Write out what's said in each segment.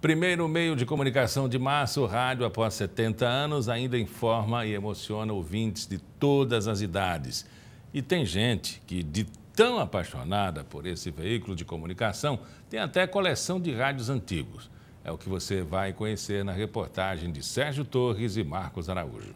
Primeiro meio de comunicação de março, o rádio, após 70 anos, ainda informa e emociona ouvintes de todas as idades. E tem gente que, de tão apaixonada por esse veículo de comunicação, tem até coleção de rádios antigos. É o que você vai conhecer na reportagem de Sérgio Torres e Marcos Araújo.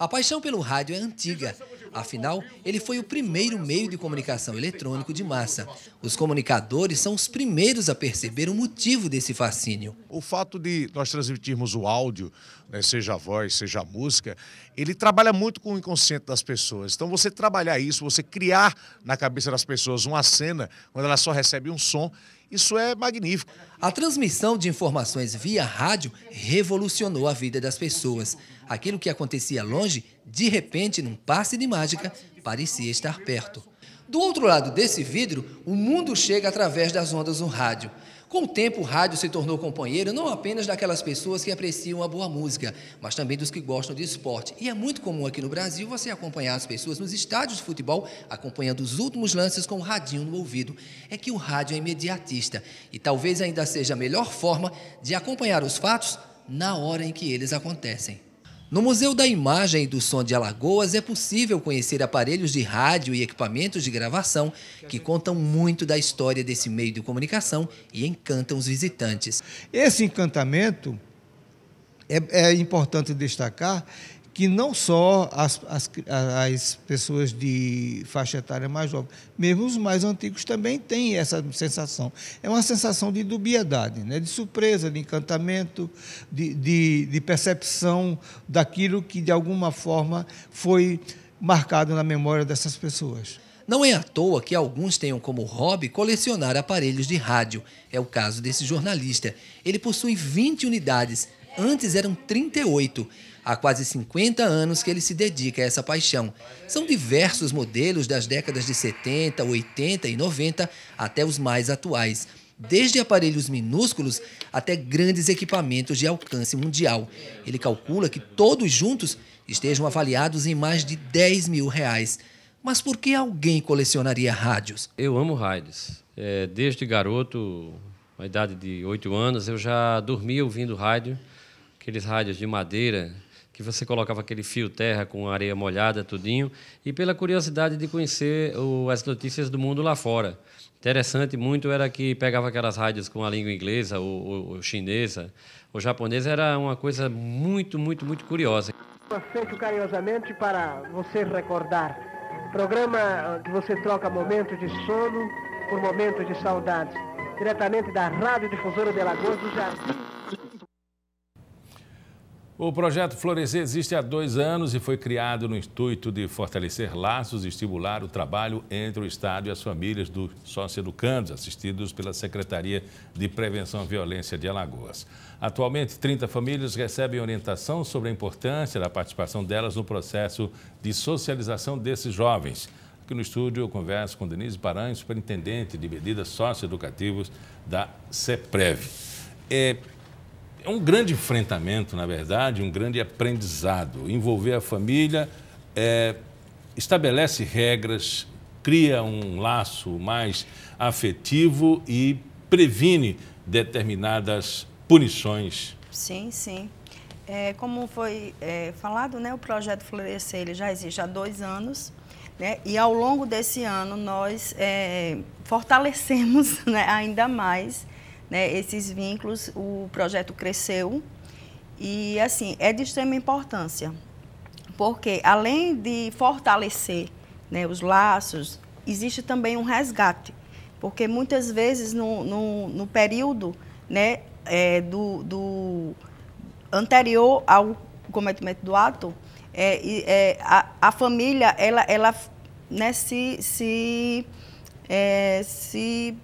A paixão pelo rádio é antiga. Afinal, ele foi o primeiro meio de comunicação eletrônico de massa. Os comunicadores são os primeiros a perceber o motivo desse fascínio. O fato de nós transmitirmos o áudio, né, seja a voz, seja a música, ele trabalha muito com o inconsciente das pessoas. Então, você trabalhar isso, você criar na cabeça das pessoas uma cena, quando ela só recebe um som, isso é magnífico. A transmissão de informações via rádio revolucionou a vida das pessoas. Aquilo que acontecia longe, de repente, num passe de mágica, parecia estar perto. Do outro lado desse vidro, o mundo chega através das ondas do rádio. Com o tempo, o rádio se tornou companheiro não apenas daquelas pessoas que apreciam a boa música, mas também dos que gostam de esporte. E é muito comum aqui no Brasil você acompanhar as pessoas nos estádios de futebol, acompanhando os últimos lances com o radinho no ouvido. É que o rádio é imediatista e talvez ainda seja a melhor forma de acompanhar os fatos na hora em que eles acontecem. No Museu da Imagem e do Som de Alagoas é possível conhecer aparelhos de rádio e equipamentos de gravação que contam muito da história desse meio de comunicação e encantam os visitantes. Esse encantamento é, é importante destacar que não só as, as, as, pessoas de faixa etária mais jovem, mesmo os mais antigos também têm essa sensação. É uma sensação de dubiedade, né? de surpresa, de encantamento, de, de, de percepção daquilo que, de alguma forma, foi marcado na memória dessas pessoas. Não é à toa que alguns tenham como hobby colecionar aparelhos de rádio. É o caso desse jornalista. Ele possui 20 unidades, antes eram 38. Há quase 50 anos que ele se dedica a essa paixão. São diversos modelos das décadas de 70, 80 e 90 até os mais atuais, desde aparelhos minúsculos até grandes equipamentos de alcance mundial. Ele calcula que todos juntos estejam avaliados em mais de 10 mil reais. Mas por que alguém colecionaria rádios? Eu amo rádios. É, desde garoto, na idade de 8 anos, eu já dormia ouvindo rádio, aqueles rádios de madeira que você colocava aquele fio terra com areia molhada, tudinho, e pela curiosidade de conhecer o, as notícias do mundo lá fora. Interessante muito era que pegava aquelas rádios com a língua inglesa ou, ou, ou chinesa ou japonesa, era uma coisa muito, muito, muito curiosa. Aceito carinhosamente para você recordar. Programa ah, que você troca momentos de sono por momentos de saudade. Diretamente da Rádio Difusora de Alagoas do Jardim. O projeto Florescer existe há dois anos e foi criado no intuito de fortalecer laços e estimular o trabalho entre o Estado e as famílias dos educandos assistidos pela Secretaria de Prevenção à Violência de Alagoas. Atualmente, 30 famílias recebem orientação sobre a importância da participação delas no processo de socialização desses jovens. Aqui no estúdio eu converso com Denise Paranhos, superintendente de medidas socioeducativas da CEPREV. É é um grande enfrentamento, na verdade, um grande aprendizado. Envolver a família é, estabelece regras, cria um laço mais afetivo e previne determinadas punições. Sim, sim. É, como foi é, falado, né, o projeto Florescer ele já existe há dois anos. Né, e ao longo desse ano nós é, fortalecemos né, ainda mais né, esses vínculos, o projeto cresceu e, assim, é de extrema importância, porque além de fortalecer né, os laços, existe também um resgate, porque muitas vezes no, no, no período né, é, do, do anterior ao cometimento do ato, é, é, a, a, família ela, ela né, se, se, é, se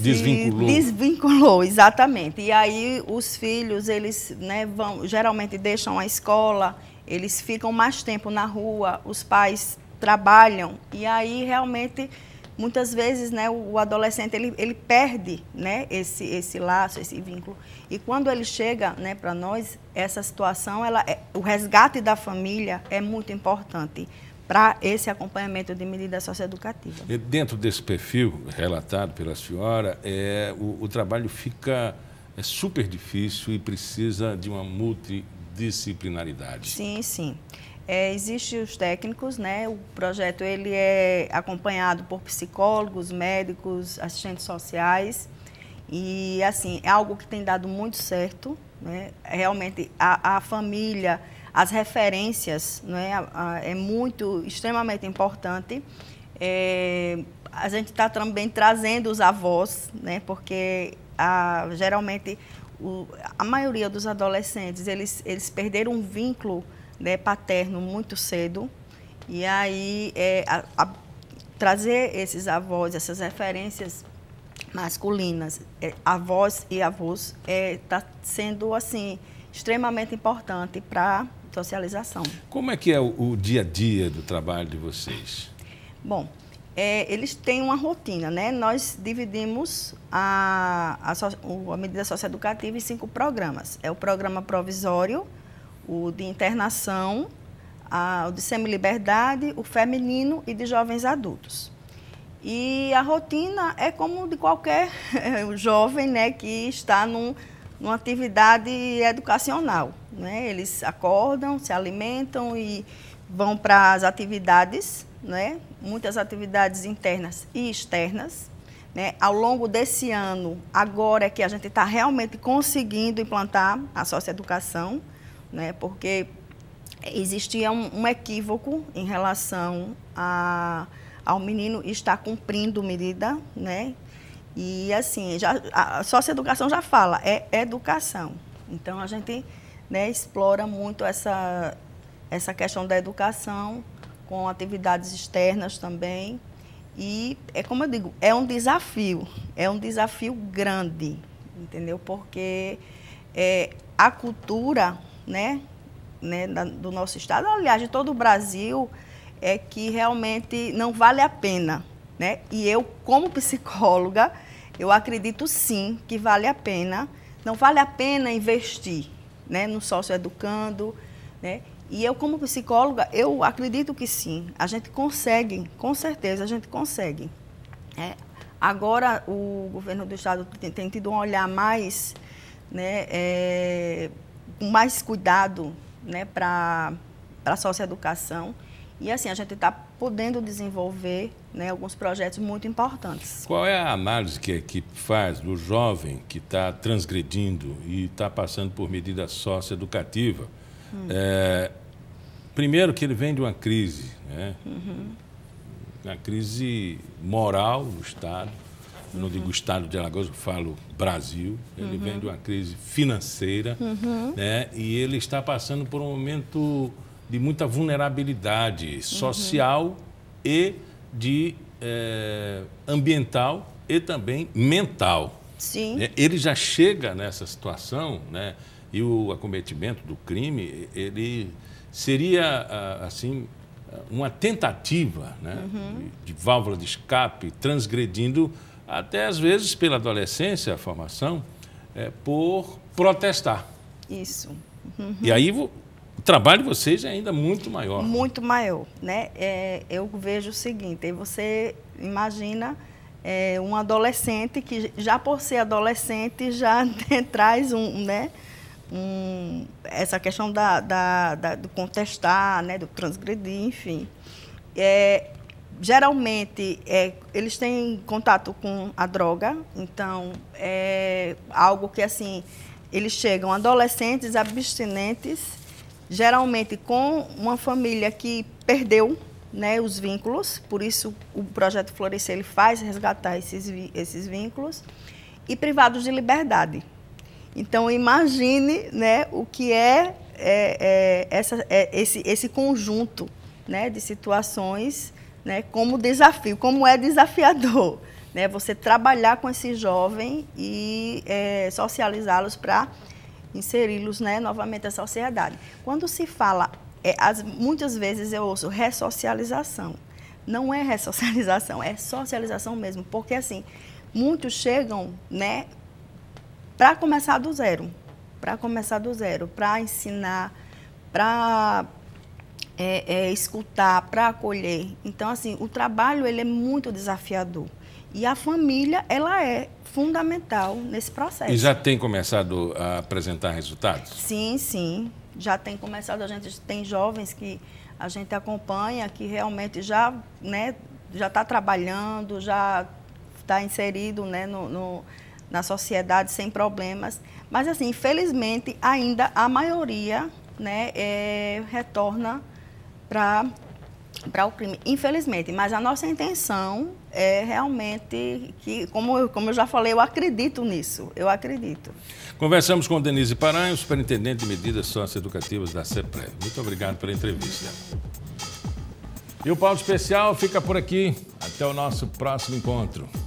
desvinculou. Desvinculou, exatamente. E aí os filhos, eles né, vão, geralmente deixam a escola, eles ficam mais tempo na rua, os pais trabalham. E aí realmente muitas vezes né, o adolescente ele, ele perde né, esse, esse laço, esse vínculo. E quando ele chega né, para nós, essa situação, ela, é, o resgate da família é muito importante para esse acompanhamento de medida socioeducativa. E dentro desse perfil relatado pela senhora, é, o, o trabalho fica é super difícil e precisa de uma multidisciplinaridade. Sim, sim. É, Existem os técnicos, né? O projeto ele é acompanhado por psicólogos, médicos, assistentes sociais e assim é algo que tem dado muito certo, né? Realmente a, a família as referências, não é, é muito, extremamente importante. É, a gente está também trazendo os avós, né, porque a, geralmente o, a maioria dos adolescentes, eles, eles perderam um vínculo né, paterno muito cedo, e aí é, a, a, trazer esses avós, essas referências masculinas, é, avós e avós, está é, tá sendo assim extremamente importante para socialização. Como é que é o, o dia a dia do trabalho de vocês? Bom, é, eles têm uma rotina, né? Nós dividimos a, a, a medida socioeducativa em cinco programas. É o programa provisório, o de internação, a, o de semi-liberdade, o feminino e de jovens adultos. E a rotina é como de qualquer jovem né, que está num, numa atividade educacional. Né? Eles acordam, se alimentam e vão para as atividades, né? muitas atividades internas e externas. Né? Ao longo desse ano, agora é que a gente está realmente conseguindo implantar a socioeducação, né? porque existia um, um equívoco em relação a, ao menino estar cumprindo medida né? E assim, já, a educação já fala, é educação. Então a gente né, explora muito essa, essa questão da educação com atividades externas também. E é como eu digo, é um desafio, é um desafio grande, entendeu? Porque é, a cultura né, né, da, do nosso estado, aliás, de todo o Brasil, é que realmente não vale a pena. Né? E eu, como psicóloga, eu acredito sim que vale a pena. Não vale a pena investir né, no sócio educando. Né? E eu, como psicóloga, eu acredito que sim. A gente consegue, com certeza, a gente consegue. Né? Agora, o governo do Estado tem, tem tido um olhar mais, né, é, mais cuidado né, para a sócio educação e assim, a gente está podendo desenvolver né, alguns projetos muito importantes. Qual é a análise que a equipe faz do jovem que está transgredindo e está passando por medida socioeducativa? Hum. É, primeiro que ele vem de uma crise, né? Uhum. uma crise moral no Estado. Eu não digo uhum. Estado de Alagoas, eu falo Brasil. Ele uhum. vem de uma crise financeira uhum. né? e ele está passando por um momento de muita vulnerabilidade social uhum. e de é, ambiental e também mental. Sim. Né? Ele já chega nessa situação, né? E o acometimento do crime, ele seria assim uma tentativa, né? Uhum. De, válvula de escape, transgredindo até às vezes pela adolescência, a formação, é, por protestar. Isso. Uhum. E aí trabalho de vocês é ainda muito maior. Né? Muito maior, né? É, eu vejo o seguinte, você imagina é, um adolescente que já por ser adolescente já né, traz um, né? Um, essa questão da, da, da, do contestar, né, do transgredir, enfim. É, geralmente é, eles têm contato com a droga, então é algo que assim eles chegam adolescentes, abstinentes geralmente com uma família que perdeu né, os vínculos, por isso o projeto Florescer ele faz resgatar esses, esses vínculos, e privados de liberdade. Então imagine né, o que é, é, é essa, é, esse, esse conjunto né, de situações né, como desafio, como é desafiador né, você trabalhar com esse jovem e é, socializá-los para inseri-los né, novamente à sociedade. Quando se fala, é, as, muitas vezes eu ouço ressocialização. Não é ressocialização, é socialização mesmo, porque assim, muitos chegam né, para começar do zero, para começar do zero, para ensinar, para é, é, escutar, para acolher. Então, assim, o trabalho ele é muito desafiador. E a família, ela é fundamental nesse processo. E já tem começado a apresentar resultados? Sim, sim. Já tem começado, a gente tem jovens que a gente acompanha, que realmente já né, já está trabalhando, já está inserido né, no, no, na sociedade sem problemas. Mas, assim, infelizmente, ainda a maioria né, é, retorna para para o crime, infelizmente. Mas a nossa intenção é realmente que, como eu, como eu já falei, eu acredito nisso. Eu acredito. Conversamos com Denise Paranho, superintendente de medidas socioeducativas da CEPRE. Muito obrigado pela entrevista. E o Paulo Especial fica por aqui. Até o nosso próximo encontro.